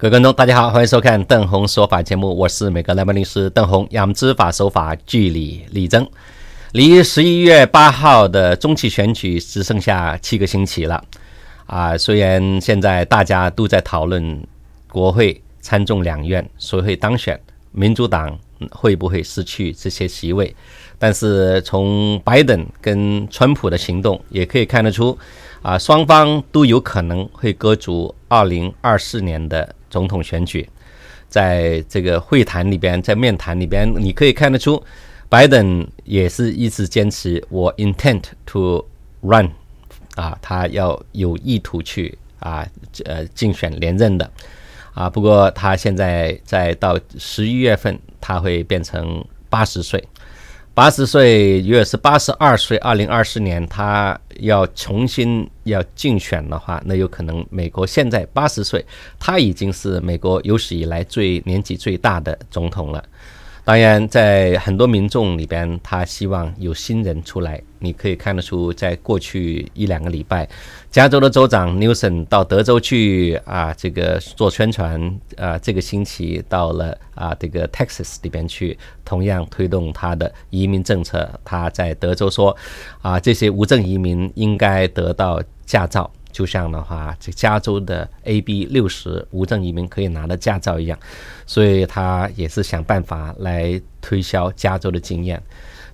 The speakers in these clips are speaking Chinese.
各位观众，大家好，欢迎收看邓红说法节目，我是美国男律师邓红，仰知法守法，据理力争。离十一月八号的中期选举只剩下七个星期了啊！虽然现在大家都在讨论国会参众两院谁会当选，民主党会不会失去这些席位，但是从拜登跟川普的行动也可以看得出啊，双方都有可能会割足二零二四年的。总统选举，在这个会谈里边，在面谈里边，你可以看得出，拜登也是一直坚持，我 intent to run，啊，他要有意图去啊，呃，竞选连任的，啊，不过他现在在到十一月份，他会变成八十岁。八十岁，果是八十二岁。二零二四年他要重新要竞选的话，那有可能美国现在八十岁，他已经是美国有史以来最年纪最大的总统了。当然，在很多民众里边，他希望有新人出来。你可以看得出，在过去一两个礼拜，加州的州长 n e w s o n 到德州去啊，这个做宣传啊。这个星期到了啊，这个 Texas 里边去，同样推动他的移民政策。他在德州说，啊，这些无证移民应该得到驾照。就像的话，这加州的 AB 六十无证移民可以拿的驾照一样，所以他也是想办法来推销加州的经验。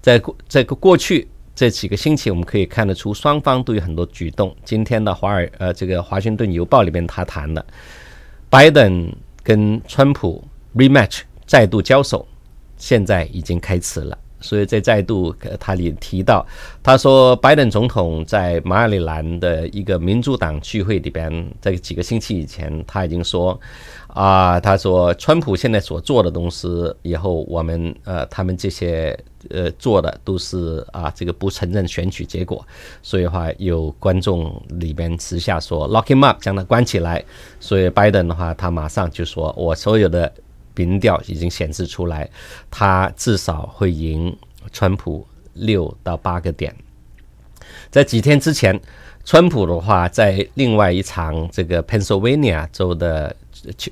在过这个过去这几个星期，我们可以看得出双方都有很多举动。今天的《华尔呃这个华盛顿邮报》里面他谈的，拜登跟川普 re-match 再度交手，现在已经开始了。所以，再再度，他也提到，他说，拜登总统在马里兰的一个民主党聚会里边，在几个星期以前，他已经说，啊，他说，川普现在所做的东西，以后我们呃，他们这些呃做的都是啊，这个不承认选举结果。所以话，有观众里边私下说，lock him up，将他关起来。所以，拜登的话，他马上就说，我所有的。民调已经显示出来，他至少会赢川普六到八个点。在几天之前，川普的话在另外一场这个 Pennsylvania 州的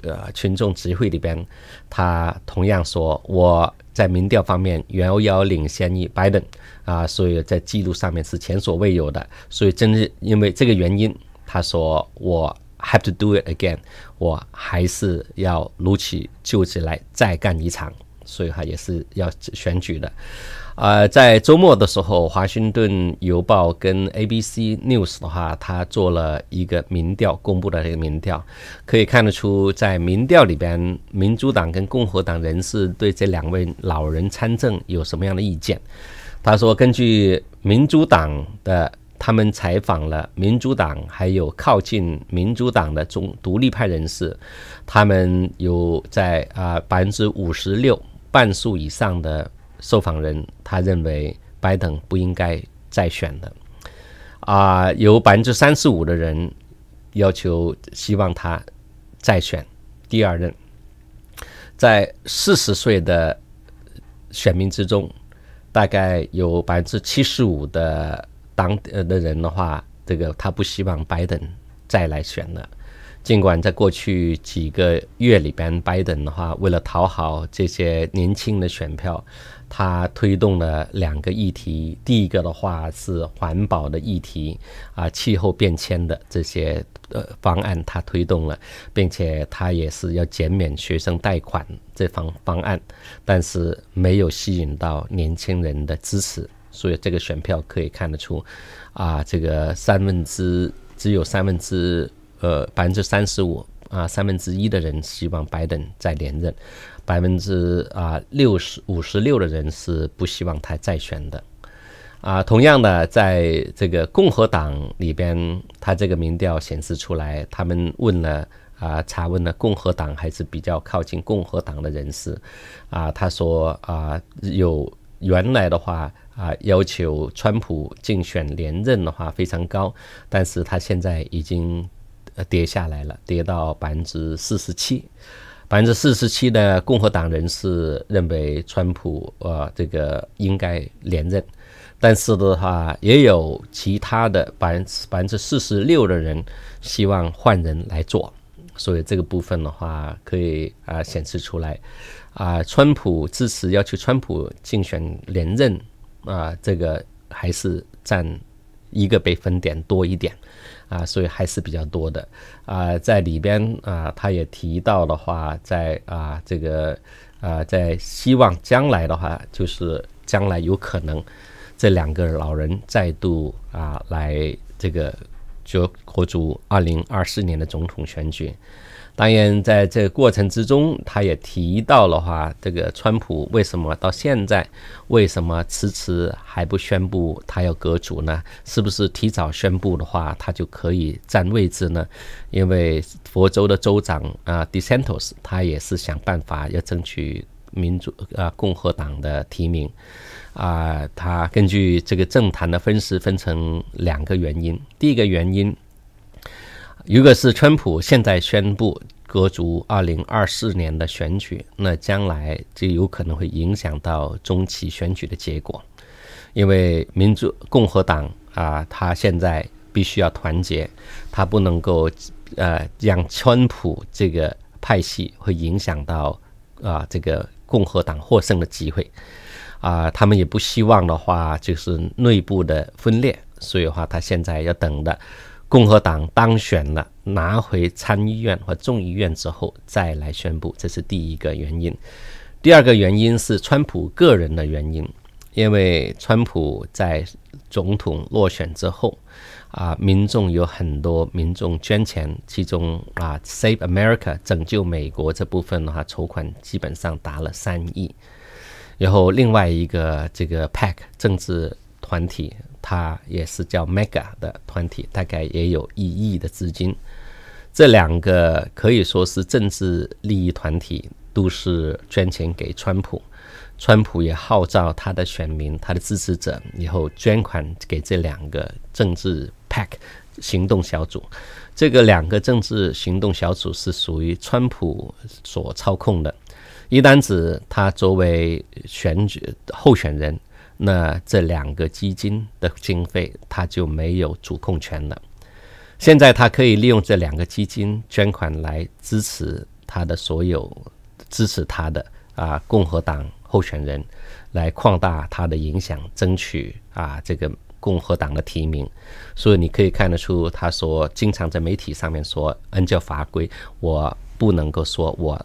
呃群众集会里边，他同样说我在民调方面遥遥领先于 Biden 啊，所以在记录上面是前所未有的。所以，正是因为这个原因，他说我。have to do it again，我还是要撸起袖子来再干一场，所以哈也是要选举的。呃，在周末的时候，《华盛顿邮报》跟 ABC News 的话，他做了一个民调，公布的这个民调，可以看得出，在民调里边，民主党跟共和党人士对这两位老人参政有什么样的意见。他说，根据民主党的。他们采访了民主党，还有靠近民主党的中独立派人士。他们有在啊百分之五十六半数以上的受访人，他认为拜登不应该再选了。啊，有百分之三十五的人要求希望他再选第二任。在四十岁的选民之中，大概有百分之七十五的。当的人的话，这个他不希望拜登再来选了。尽管在过去几个月里边，拜登的话为了讨好这些年轻的选票，他推动了两个议题。第一个的话是环保的议题啊，气候变迁的这些呃方案他推动了，并且他也是要减免学生贷款这方方案，但是没有吸引到年轻人的支持。所以这个选票可以看得出，啊，这个三分之只有三分之呃百分之三十五啊三分之一的人希望拜登再连任，百分之啊六十五十六的人是不希望他再选的，啊，同样的在这个共和党里边，他这个民调显示出来，他们问了啊查问了共和党还是比较靠近共和党的人士，啊他说啊有原来的话。啊，要求川普竞选连任的话非常高，但是他现在已经呃跌下来了，跌到百分之四十七，百分之四十七呢，共和党人士认为川普呃这个应该连任，但是的话也有其他的百分之百分之四十六的人希望换人来做，所以这个部分的话可以啊显示出来，啊，川普支持要求川普竞选连任。啊，这个还是占一个百分点多一点，啊，所以还是比较多的。啊，在里边啊，他也提到的话，在啊这个啊，在希望将来的话，就是将来有可能这两个老人再度啊来这个角逐2024年的总统选举。当然，在这个过程之中，他也提到了话，这个川普为什么到现在为什么迟迟还不宣布他要阁主呢？是不是提早宣布的话，他就可以占位置呢？因为佛州的州长啊，Dentos，他也是想办法要争取民主啊共和党的提名啊，他根据这个政坛的分时分成两个原因，第一个原因。如果是川普现在宣布隔足二零二四年的选举，那将来就有可能会影响到中期选举的结果，因为民主共和党啊，他现在必须要团结，他不能够呃让川普这个派系会影响到啊这个共和党获胜的机会啊，他们也不希望的话就是内部的分裂，所以的话他现在要等的。共和党当选了，拿回参议院和众议院之后，再来宣布，这是第一个原因。第二个原因是川普个人的原因，因为川普在总统落选之后，啊，民众有很多民众捐钱，其中啊，Save America 拯救美国这部分的话，筹款基本上达了三亿。然后另外一个这个 Pack 政治团体。他也是叫 Mega 的团体，大概也有一亿的资金。这两个可以说是政治利益团体，都是捐钱给川普。川普也号召他的选民、他的支持者以后捐款给这两个政治 Pack 行动小组。这个两个政治行动小组是属于川普所操控的。一旦指他作为选举候选人。那这两个基金的经费，他就没有主控权了。现在他可以利用这两个基金捐款来支持他的所有支持他的啊共和党候选人，来扩大他的影响，争取啊这个共和党的提名。所以你可以看得出，他说经常在媒体上面说，按照法规我不能够说我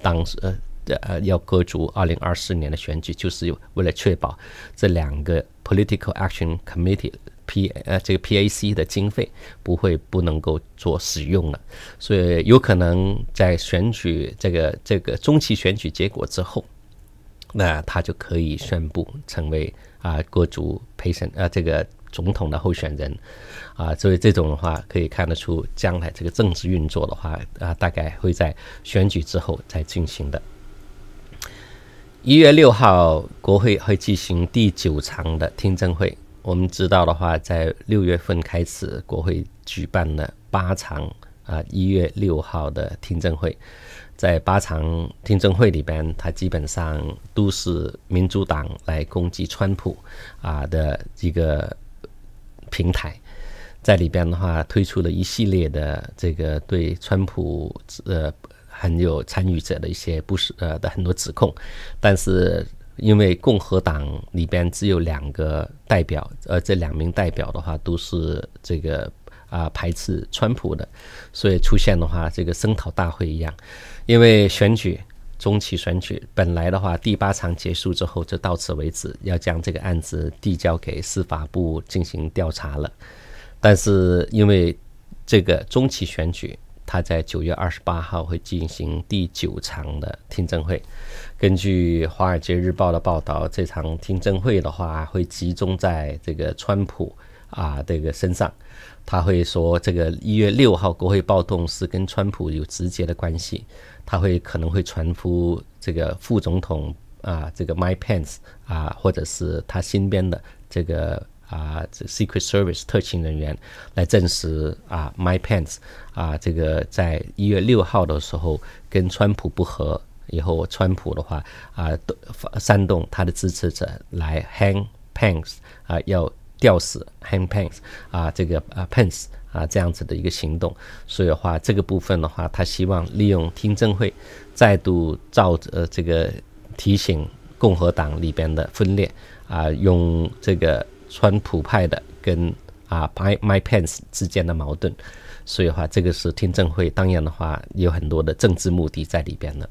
当呃。呃，要割逐二零二四年的选举，就是为了确保这两个 political action committee P 呃这个 PAC 的经费不会不能够做使用了，所以有可能在选举这个这个中期选举结果之后，那他就可以宣布成为啊各族陪审啊这个总统的候选人啊，所以这种的话可以看得出，将来这个政治运作的话啊，大概会在选举之后再进行的。一月六号，国会会进行第九场的听证会。我们知道的话，在六月份开始，国会举办了八场啊，一月六号的听证会。在八场听证会里边，它基本上都是民主党来攻击川普啊的一个平台。在里边的话，推出了一系列的这个对川普呃。很有参与者的一些不是呃的很多指控，但是因为共和党里边只有两个代表，呃，这两名代表的话都是这个啊排斥川普的，所以出现的话这个声讨大会一样，因为选举中期选举本来的话第八场结束之后就到此为止，要将这个案子递交给司法部进行调查了，但是因为这个中期选举。他在九月二十八号会进行第九场的听证会。根据《华尔街日报》的报道，这场听证会的话会集中在这个川普啊这个身上，他会说这个一月六号国会暴动是跟川普有直接的关系。他会可能会传呼这个副总统啊这个 My Pence 啊，或者是他身边的这个。啊，这 Secret Service 特勤人员来证实啊，My Pence 啊，这个在一月六号的时候跟川普不和以后，川普的话啊，煽动他的支持者来 Hang Pence 啊，要吊死 Hang Pence 啊，这个啊 Pence 啊这样子的一个行动，所以的话，这个部分的话，他希望利用听证会再度造呃这个提醒共和党里边的分裂啊，用这个。川普派的跟啊，My My Pants 之间的矛盾，所以话，这个是听证会，当然的话，有很多的政治目的在里边的。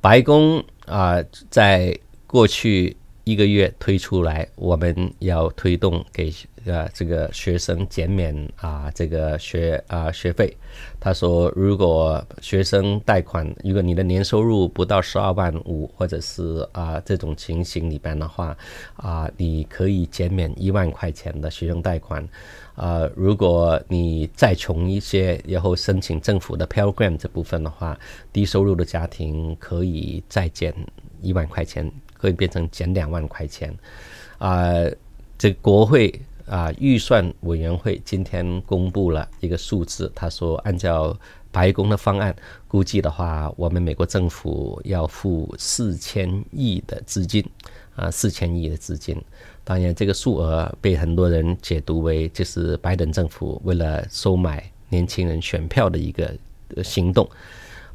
白宫啊，在过去一个月推出来，我们要推动给。呃，这个学生减免啊，这个学啊学费。他说，如果学生贷款，如果你的年收入不到十二万五，或者是啊这种情形里边的话，啊，你可以减免一万块钱的学生贷款。啊，如果你再穷一些，然后申请政府的 program 这部分的话，低收入的家庭可以再减一万块钱，可以变成减两万块钱。啊，这国会。啊，预算委员会今天公布了一个数字。他说，按照白宫的方案估计的话，我们美国政府要付四千亿的资金啊，四千亿的资金。当然，这个数额被很多人解读为就是拜登政府为了收买年轻人选票的一个行动。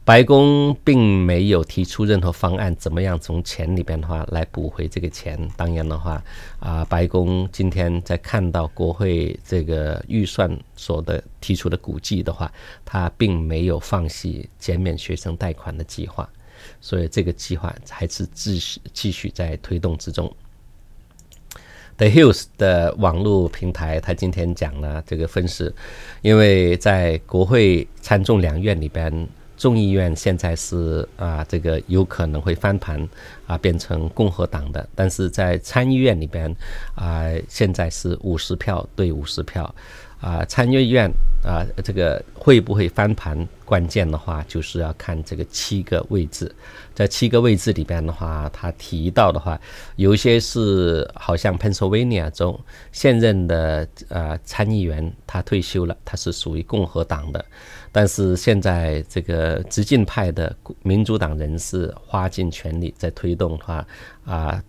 白宫并没有提出任何方案，怎么样从钱里边的话来补回这个钱？当然的话，啊，白宫今天在看到国会这个预算所的提出的估计的话，他并没有放弃减免学生贷款的计划，所以这个计划还是继续继续在推动之中。The Hills 的网络平台，他今天讲了这个分析，因为在国会参众两院里边。众议院现在是啊，这个有可能会翻盘啊，变成共和党的。但是在参议院里边啊，现在是五十票对五十票啊。参议院啊，这个会不会翻盘，关键的话就是要看这个七个位置。在七个位置里边的话，他提到的话，有一些是好像 Pennsylvania 中现任的呃参议员，他退休了，他是属于共和党的。但是现在这个激进派的民主党人士花尽全力在推动他，啊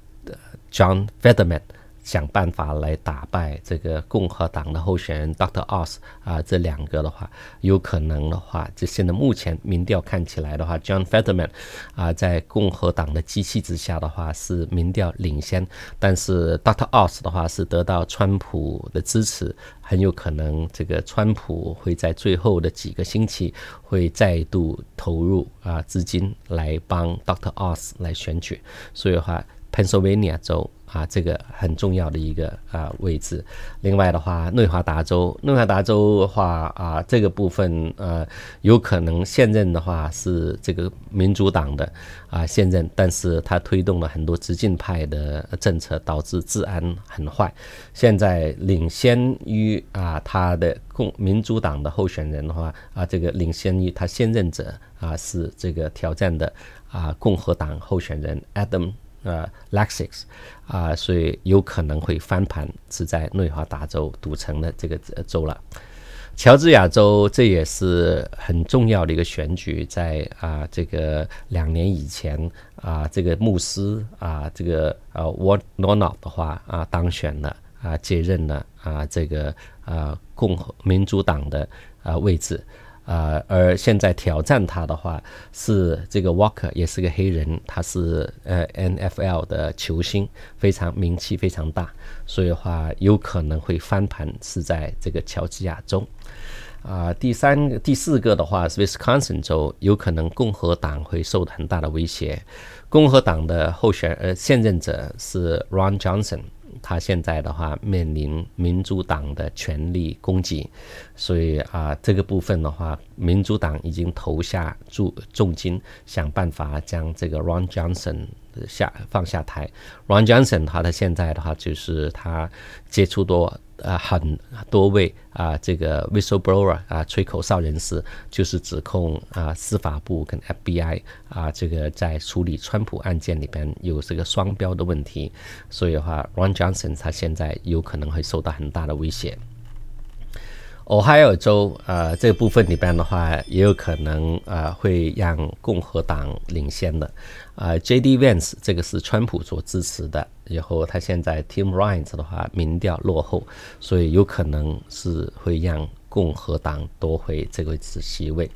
，John f e a t e r m a n 想办法来打败这个共和党的候选人 Dr. Os 啊，这两个的话，有可能的话，就现在目前民调看起来的话，John Fetterman 啊，在共和党的机器之下的话是民调领先，但是 Dr. Os 的话是得到川普的支持，很有可能这个川普会在最后的几个星期会再度投入啊资金来帮 Dr. Os 来选举，所以的话，Pennsylvania 州。啊，这个很重要的一个啊位置。另外的话，内华达州，内华达州的话啊，这个部分呃，有可能现任的话是这个民主党的啊现任，但是他推动了很多激进派的政策，导致治安很坏。现在领先于啊他的共民主党的候选人的话啊，这个领先于他现任者啊，是这个挑战的啊共和党候选人 Adam。啊 l e x i s 啊，所以有可能会翻盘，是在内华达州赌城的这个州了。乔治亚州这也是很重要的一个选举，在啊这个两年以前啊，这个牧师啊，这个呃沃罗脑的话啊当选了啊，接任了啊这个啊共和民主党的啊位置。啊，而现在挑战他的话是这个 Walker，也是个黑人，他是呃 NFL 的球星，非常名气非常大，所以的话有可能会翻盘，是在这个乔治亚州啊。第三、第四个的话是 Wisconsin 州，有可能共和党会受到很大的威胁，共和党的候选呃现任者是 Ron Johnson。他现在的话面临民主党的权力攻击，所以啊，这个部分的话，民主党已经投下注重金，想办法将这个 Ron Johnson 下放下台。Ron Johnson，他的现在的话就是他接触多。啊，很多位啊，这个 whistle blower 啊，吹口哨人士，就是指控啊，司法部跟 FBI 啊，这个在处理川普案件里边有这个双标的问题，所以的话，Ron Johnson 他现在有可能会受到很大的威胁。，Ohio 州，呃，这部分里边的话，也有可能啊，会让共和党领先的。啊，J.D. Vance 这个是川普所支持的，然后他现在 Tim Ryan 的话，民调落后，所以有可能是会让共和党夺回这个席位。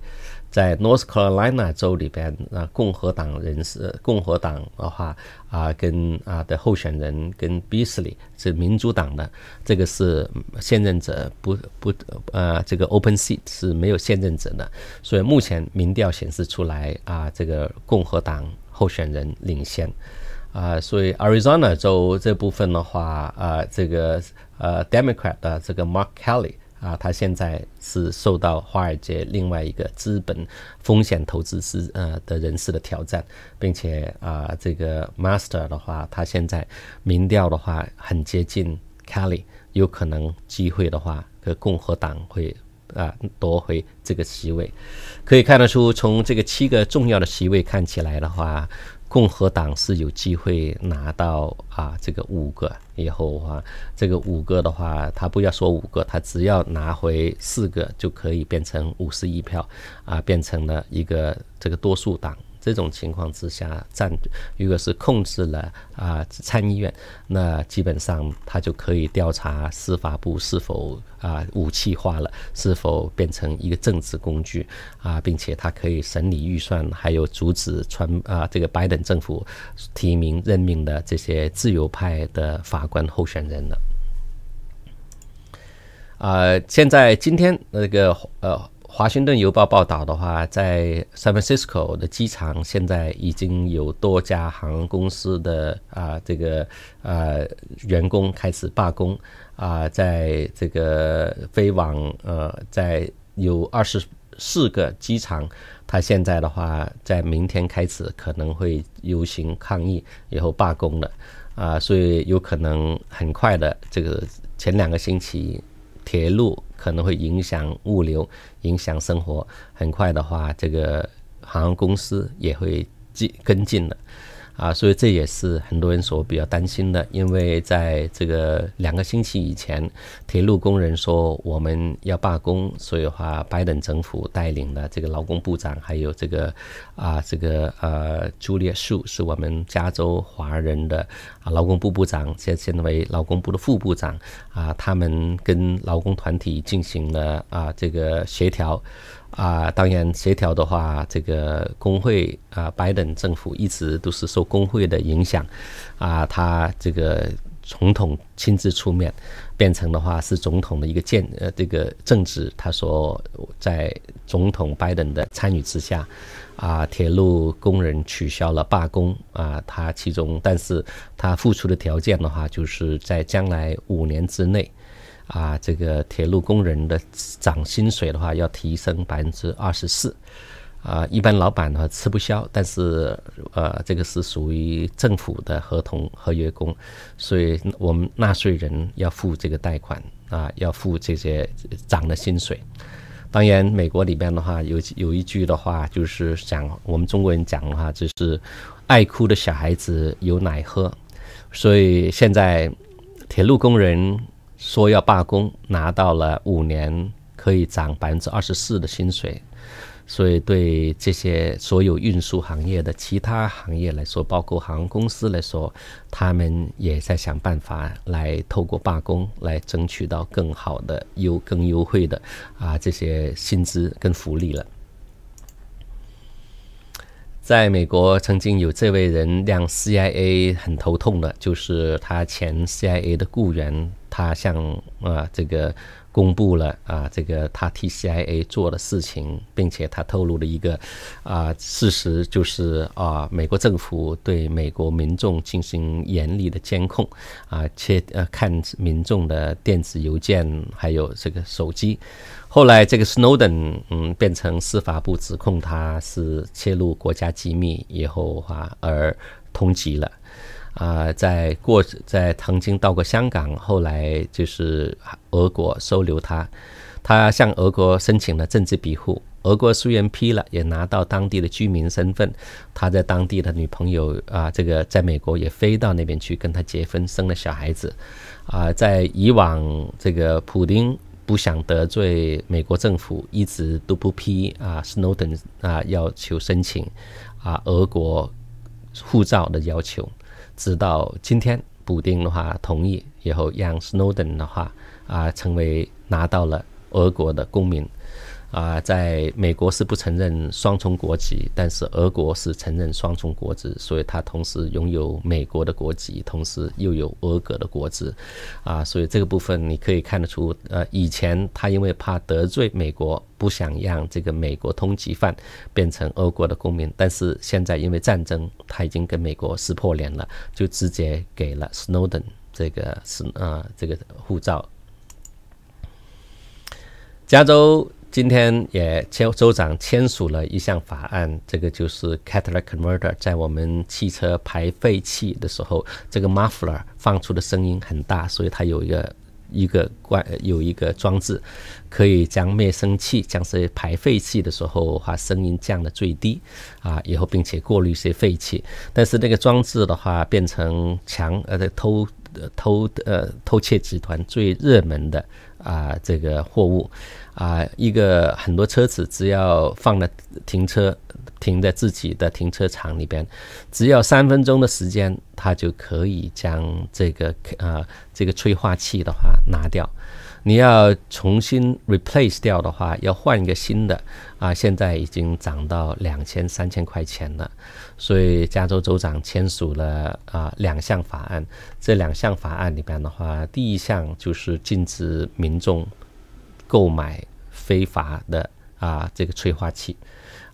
在 North Carolina 州里边啊，共和党人士，共和党的话啊，跟啊的候选人跟 Beasley 是民主党的，这个是现任者不不啊，这个 open seat 是没有现任者的，所以目前民调显示出来啊，这个共和党候选人领先啊，所以 Arizona 州这部分的话啊，这个呃 Democrat 的这个 Mark Kelly。啊，他现在是受到华尔街另外一个资本风险投资师呃的人士的挑战，并且啊，这个 master 的话，他现在民调的话很接近 Kelly，有可能机会的话，和共和党会啊夺回这个席位。可以看得出，从这个七个重要的席位看起来的话。共和党是有机会拿到啊，这个五个以后的话，这个五个的话，他不要说五个，他只要拿回四个就可以变成五十一票，啊，变成了一个这个多数党。这种情况之下，占如果是控制了啊参议院，那基本上他就可以调查司法部是否啊武器化了，是否变成一个政治工具啊，并且他可以审理预算，还有阻止川啊这个拜登政府提名任命的这些自由派的法官候选人了。啊，现在今天那个呃。华盛顿邮报报道的话，在 San Francisco 的机场，现在已经有多家航空公司的啊，这个呃员工开始罢工啊，在这个飞往呃，在有二十四个机场，他现在的话，在明天开始可能会游行抗议，以后罢工了啊，所以有可能很快的，这个前两个星期铁路。可能会影响物流，影响生活。很快的话，这个航空公司也会跟跟进的。啊，所以这也是很多人所比较担心的，因为在这个两个星期以前，铁路工人说我们要罢工，所以话拜登政府带领的这个劳工部长，还有这个啊，这个呃，Julia Shu 是我们加州华人的啊劳工部部长，现现为劳工部的副部长啊，他们跟劳工团体进行了啊这个协调。啊，当然协调的话，这个工会啊，拜登政府一直都是受工会的影响。啊，他这个总统亲自出面，变成的话是总统的一个建呃，这个政治。他说，在总统拜登的参与之下，啊，铁路工人取消了罢工。啊，他其中，但是他付出的条件的话，就是在将来五年之内。啊，这个铁路工人的涨薪水的话，要提升百分之二十四。啊，一般老板的话吃不消，但是呃，这个是属于政府的合同合约工，所以我们纳税人要付这个贷款啊，要付这些涨的薪水。当然，美国里边的话，有有一句的话就是讲我们中国人讲的话就是“爱哭的小孩子有奶喝”，所以现在铁路工人。说要罢工，拿到了五年可以涨百分之二十四的薪水，所以对这些所有运输行业的其他行业来说，包括航空公司来说，他们也在想办法来透过罢工来争取到更好的优、更优惠的啊这些薪资跟福利了。在美国，曾经有这位人让 CIA 很头痛的，就是他前 CIA 的雇员，他向啊这个公布了啊这个他替 CIA 做的事情，并且他透露了一个啊事实，就是啊美国政府对美国民众进行严厉的监控，啊切呃看民众的电子邮件，还有这个手机。后来这个 Snowden，嗯，变成司法部指控他是泄露国家机密以后啊，而通缉了，啊，在过在曾经到过香港，后来就是俄国收留他，他向俄国申请了政治庇护，俄国虽然批了，也拿到当地的居民身份，他在当地的女朋友啊，这个在美国也飞到那边去跟他结婚，生了小孩子，啊，在以往这个普丁不想得罪美国政府，一直都不批啊，Snowden 啊要求申请啊，俄国护照的要求，直到今天补丁的话同意，然后让 Snowden 的话啊成为拿到了俄国的公民。啊，在美国是不承认双重国籍，但是俄国是承认双重国籍，所以他同时拥有美国的国籍，同时又有俄国的国籍。啊，所以这个部分你可以看得出，呃，以前他因为怕得罪美国，不想让这个美国通缉犯变成俄国的公民，但是现在因为战争，他已经跟美国撕破脸了，就直接给了 Snowden 这个是啊这个护照，加州。今天也州州长签署了一项法案，这个就是 catalytic converter，在我们汽车排废气的时候，这个 muffler 放出的声音很大，所以它有一个一个关有一个装置，可以将灭声器将这些排废气的时候话声音降的最低啊，以后并且过滤一些废气，但是那个装置的话变成强呃偷偷呃偷窃集团最热门的。啊，这个货物啊，一个很多车子只要放了停车，停在自己的停车场里边，只要三分钟的时间，它就可以将这个啊这个催化器的话拿掉。你要重新 replace 掉的话，要换一个新的啊，现在已经涨到两千、三千块钱了。所以，加州州长签署了啊两项法案。这两项法案里边的话，第一项就是禁止民众购买非法的啊这个催化器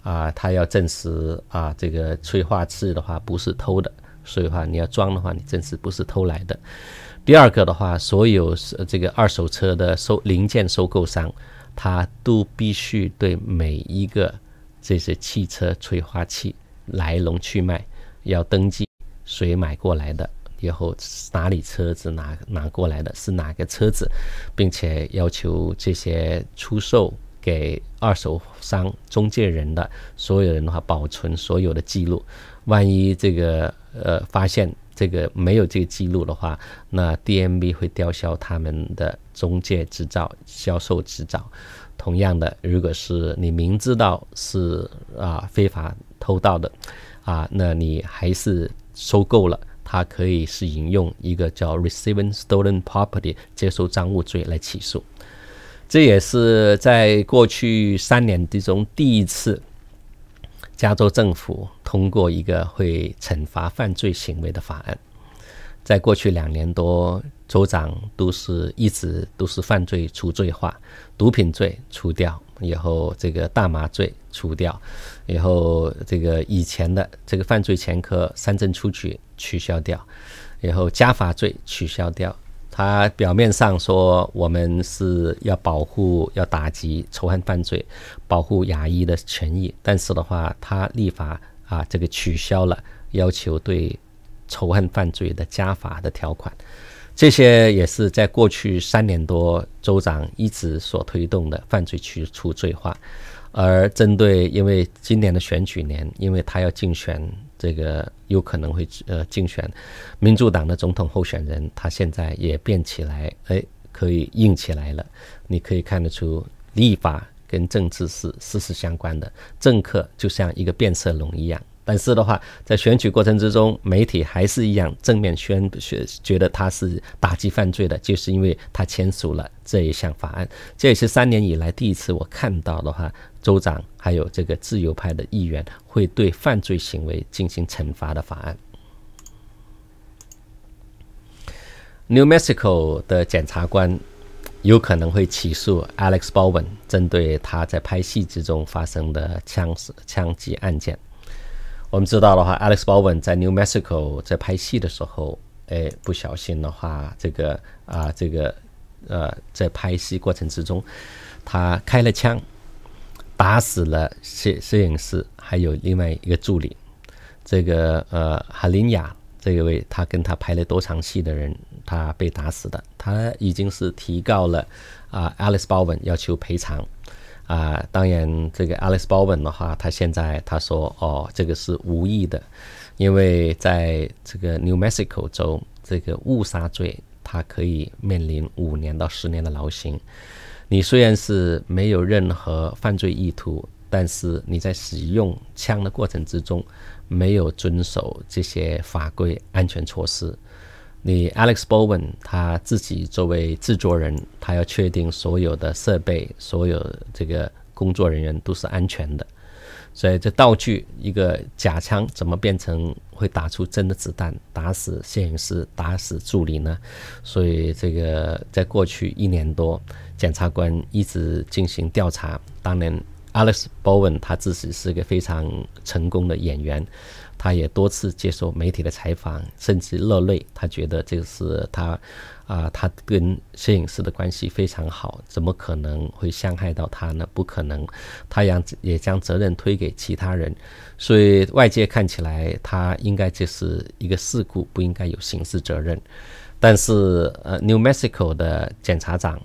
啊，他要证实啊这个催化器的话不是偷的，所以话你要装的话，你证实不是偷来的。第二个的话，所有这个二手车的收零件收购商，他都必须对每一个这些汽车催化器来龙去脉要登记谁买过来的，然后哪里车子拿拿过来的是哪个车子，并且要求这些出售给二手商中介人的所有人的话保存所有的记录，万一这个呃发现。这个没有这个记录的话，那 DMV 会吊销他们的中介执照、销售执照。同样的，如果是你明知道是啊非法偷盗的，啊，那你还是收购了，他可以是引用一个叫 “receiving stolen property” 接受赃物罪来起诉。这也是在过去三年之中第一次。加州政府通过一个会惩罚犯罪行为的法案，在过去两年多，州长都是一直都是犯罪除罪化，毒品罪除掉，然后这个大麻罪除掉，然后这个以前的这个犯罪前科三证出局取消掉，然后加罚罪取消掉。他表面上说，我们是要保护、要打击仇恨犯罪，保护牙医的权益，但是的话，他立法啊，这个取消了要求对仇恨犯罪的加罚的条款。这些也是在过去三年多州长一直所推动的犯罪去除罪化。而针对，因为今年的选举年，因为他要竞选。这个有可能会呃竞选民主党的总统候选人，他现在也变起来，哎，可以硬起来了。你可以看得出，立法跟政治是息息相关的，政客就像一个变色龙一样。但是的话，在选举过程之中，媒体还是一样正面宣宣，觉得他是打击犯罪的，就是因为他签署了这一项法案。这也是三年以来第一次，我看到的话，州长还有这个自由派的议员会对犯罪行为进行惩罚的法案。New Mexico 的检察官有可能会起诉 Alex b o w e n 针对他在拍戏之中发生的枪枪击案件。我们知道的话，Alex Baldwin 在 New Mexico 在拍戏的时候，哎，不小心的话，这个啊，这个呃，在拍戏过程之中，他开了枪，打死了摄摄影师，还有另外一个助理，这个呃哈林雅这一位，他跟他拍了多场戏的人，他被打死的，他已经是提告了啊，Alex Baldwin 要求赔偿。啊，当然，这个 a l i c e b o w e n 的话，他现在他说哦，这个是无意的，因为在这个 New Mexico 州，这个误杀罪，他可以面临五年到十年的牢刑。你虽然是没有任何犯罪意图，但是你在使用枪的过程之中，没有遵守这些法规安全措施。你 Alex Bowen 他自己作为制作人，他要确定所有的设备、所有这个工作人员都是安全的。所以这道具一个假枪怎么变成会打出真的子弹，打死摄影师、打死助理呢？所以这个在过去一年多，检察官一直进行调查。当年 Alex Bowen 他自己是一个非常成功的演员。他也多次接受媒体的采访，甚至落泪。他觉得这是他，啊，他跟摄影师的关系非常好，怎么可能会伤害到他呢？不可能，他将也将责任推给其他人。所以外界看起来，他应该这是一个事故，不应该有刑事责任。但是，呃，New Mexico 的检察长。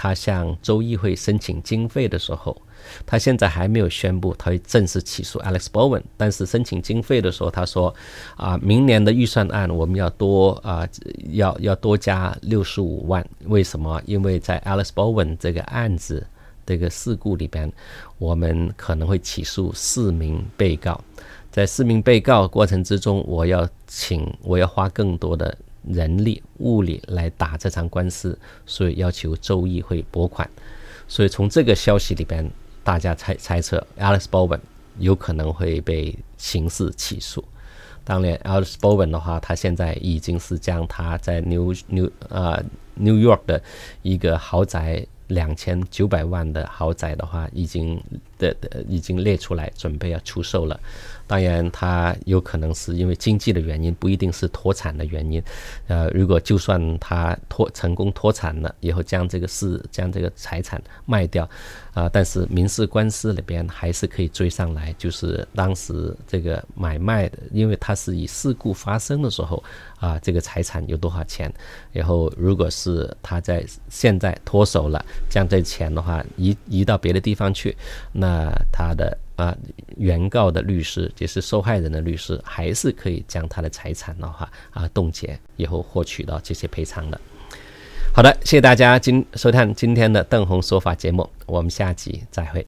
他向州议会申请经费的时候，他现在还没有宣布他会正式起诉 Alex Bowen。但是申请经费的时候，他说：“啊，明年的预算案我们要多啊，要要多加六十五万。为什么？因为在 Alex Bowen 这个案子这个事故里边，我们可能会起诉四名被告。在四名被告过程之中，我要请我要花更多的。”人力、物力来打这场官司，所以要求周议会拨款。所以从这个消息里边，大家猜猜测，Alex b o w e n 有可能会被刑事起诉。当然，Alex b o w e n 的话，他现在已经是将他在 New New 呃 New York 的一个豪宅，两千九百万的豪宅的话，已经。的已经列出来，准备要出售了。当然，它有可能是因为经济的原因，不一定是脱产的原因。呃，如果就算它脱成功脱产了，以后将这个事将这个财产卖掉，啊，但是民事官司里边还是可以追上来，就是当时这个买卖，因为它是以事故发生的时候啊，这个财产有多少钱，然后如果是他在现在脱手了，将这钱的话移移到别的地方去，那。啊，他的啊，原告的律师就是受害人的律师，还是可以将他的财产的话啊冻结，以后获取到这些赔偿的。好的，谢谢大家今收看今天的邓红说法节目，我们下期再会。